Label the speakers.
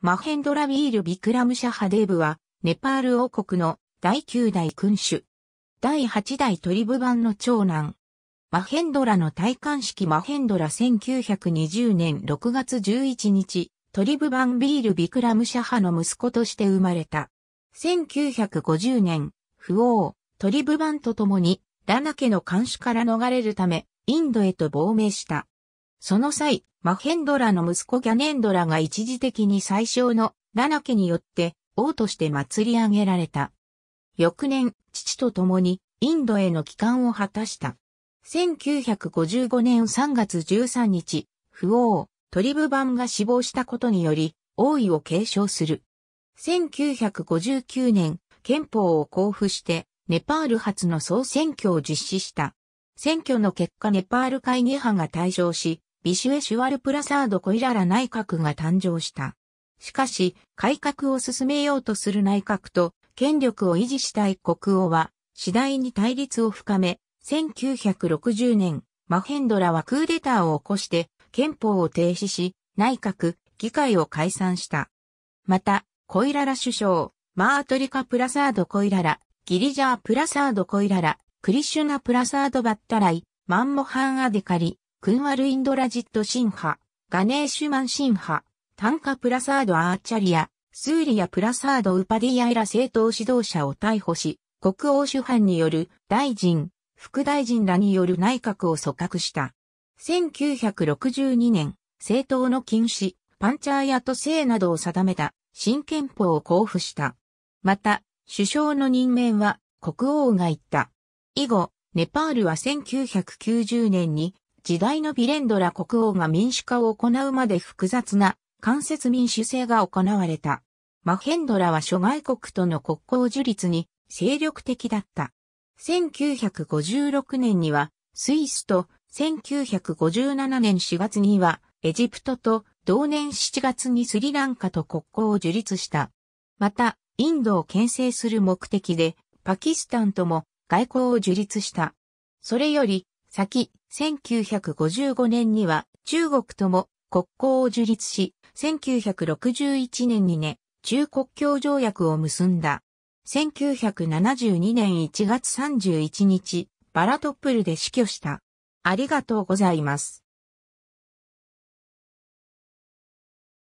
Speaker 1: マヘンドラビール・ビクラム・シャハデーブは、ネパール王国の第9代君主。第8代トリブ版の長男。マヘンドラの戴冠式マヘンドラ1920年6月11日、トリブ版ビール・ビクラム・シャハの息子として生まれた。1950年、不王、トリブ版と共に、ラナ家の監視から逃れるため、インドへと亡命した。その際、マヘンドラの息子ギャネンドラが一時的に最小のラナ家によって王として祭り上げられた。翌年、父と共にインドへの帰還を果たした。1955年3月13日、不王、トリブバンが死亡したことにより、王位を継承する。1959年、憲法を交付して、ネパール初の総選挙を実施した。選挙の結果ネパール会議派が退場し、ビシュエ・シュワルプラサード・コイララ内閣が誕生した。しかし、改革を進めようとする内閣と、権力を維持したい国王は、次第に対立を深め、1960年、マヘンドラはクーデターを起こして、憲法を停止し、内閣、議会を解散した。また、コイララ首相、マートリカ・プラサード・コイララ、ギリジャー・プラサード・コイララ、クリシュナ・プラサード・バッタライ、マンモハン・アデカリ、クンワルインドラジットシンハ、ガネーシュマンシンハ、タンカプラサードアーチャリア、スーリアプラサードウパディアイラ政党指導者を逮捕し、国王主犯による大臣、副大臣らによる内閣を組閣した。1962年、政党の禁止、パンチャーや都政などを定めた新憲法を交付した。また、首相の任命は国王が言った。以後、ネパールは1990年に時代のビレンドラ国王が民主化を行うまで複雑な間接民主制が行われた。マヘンドラは諸外国との国交樹立に精力的だった。1956年にはスイスと1957年4月にはエジプトと同年7月にスリランカと国交を樹立した。また、インドを牽制する目的でパキスタンとも外交を樹立した。それより先、1955年には中国とも国交を樹立し、1961年にね、中国共条約を結んだ。1972年1月31日、バラトップルで死去した。ありがとうございます。